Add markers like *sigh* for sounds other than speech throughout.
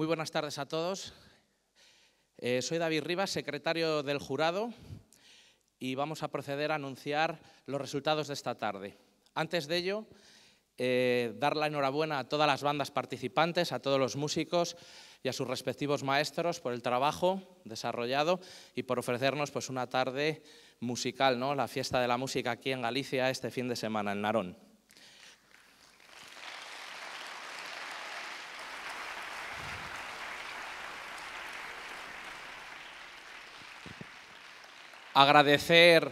Muy buenas tardes a todos. Eh, soy David Rivas, secretario del jurado, y vamos a proceder a anunciar los resultados de esta tarde. Antes de ello, eh, dar la enhorabuena a todas las bandas participantes, a todos los músicos y a sus respectivos maestros por el trabajo desarrollado y por ofrecernos pues, una tarde musical, ¿no? la fiesta de la música aquí en Galicia este fin de semana, en Narón. agradecer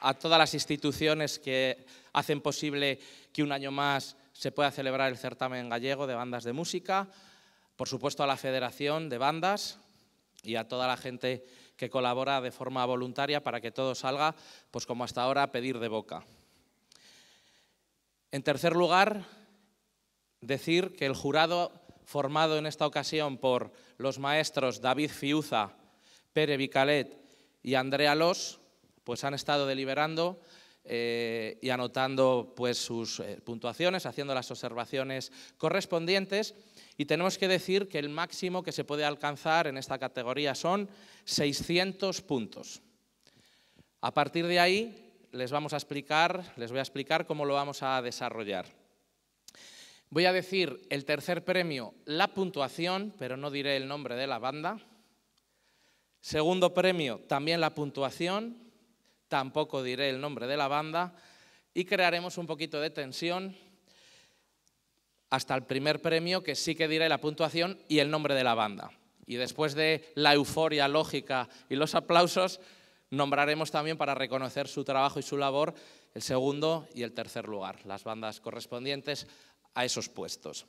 a todas las instituciones que hacen posible que un año más se pueda celebrar el certamen gallego de bandas de música, por supuesto a la Federación de Bandas y a toda la gente que colabora de forma voluntaria para que todo salga, pues como hasta ahora, a pedir de boca. En tercer lugar, decir que el jurado formado en esta ocasión por los maestros David Fiuza, Pere Vicalet y Andrea Los pues han estado deliberando eh, y anotando pues, sus eh, puntuaciones, haciendo las observaciones correspondientes. Y tenemos que decir que el máximo que se puede alcanzar en esta categoría son 600 puntos. A partir de ahí les vamos a explicar, les voy a explicar cómo lo vamos a desarrollar. Voy a decir el tercer premio, la puntuación, pero no diré el nombre de la banda, Segundo premio, también la puntuación, tampoco diré el nombre de la banda, y crearemos un poquito de tensión hasta el primer premio, que sí que diré la puntuación y el nombre de la banda. Y después de la euforia lógica y los aplausos, nombraremos también para reconocer su trabajo y su labor el segundo y el tercer lugar, las bandas correspondientes a esos puestos.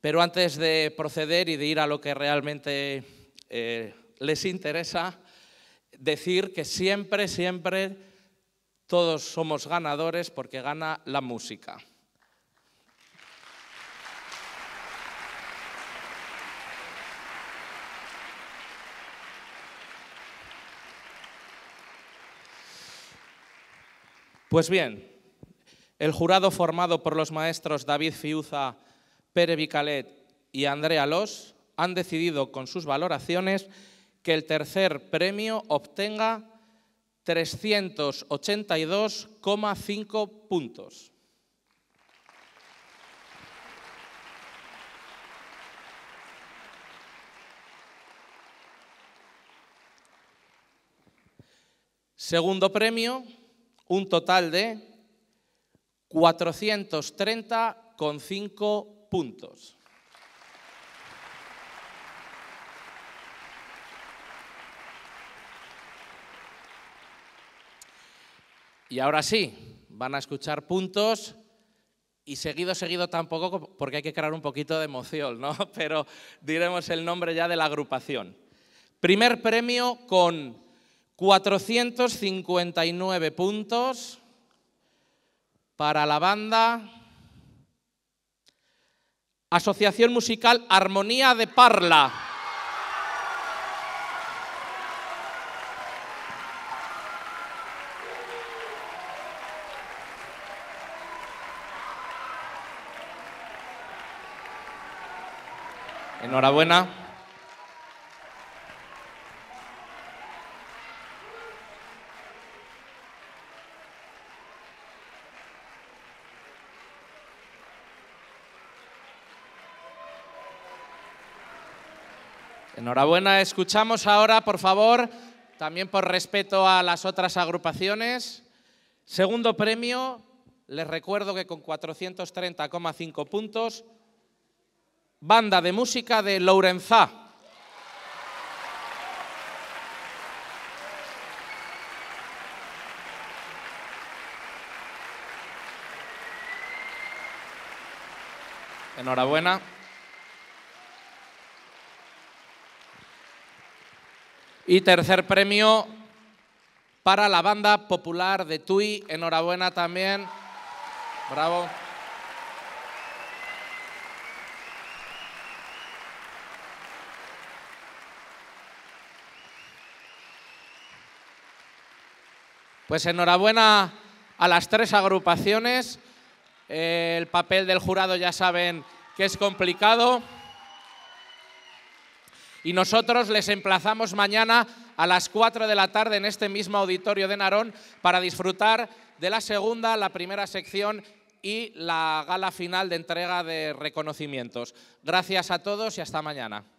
Pero antes de proceder y de ir a lo que realmente eh, les interesa decir que siempre, siempre todos somos ganadores porque gana la música. Pues bien, el jurado formado por los maestros David Fiuza, Pere Vicalet y Andrea Los han decidido con sus valoraciones que el tercer premio obtenga 382,5 puntos. Segundo premio, un total de 430,5 puntos. Y ahora sí, van a escuchar puntos y seguido, seguido tampoco, porque hay que crear un poquito de emoción, ¿no? *laughs* Pero diremos el nombre ya de la agrupación. Primer premio con 459 puntos para la banda Asociación Musical Armonía de Parla. Enhorabuena. Enhorabuena. Escuchamos ahora, por favor, también por respeto a las otras agrupaciones. Segundo premio, les recuerdo que con 430,5 puntos banda de música de Lourenzá. Enhorabuena. Y tercer premio para la banda popular de Tui. Enhorabuena también. Bravo. Pues enhorabuena a las tres agrupaciones. el papel del jurado ya saben que es complicado. Y nosotros les emplazamos mañana a las 4 de la tarde en este mismo auditorio de Narón para disfrutar de la segunda, la primera sección y la gala final de entrega de reconocimientos. Gracias a todos y hasta mañana.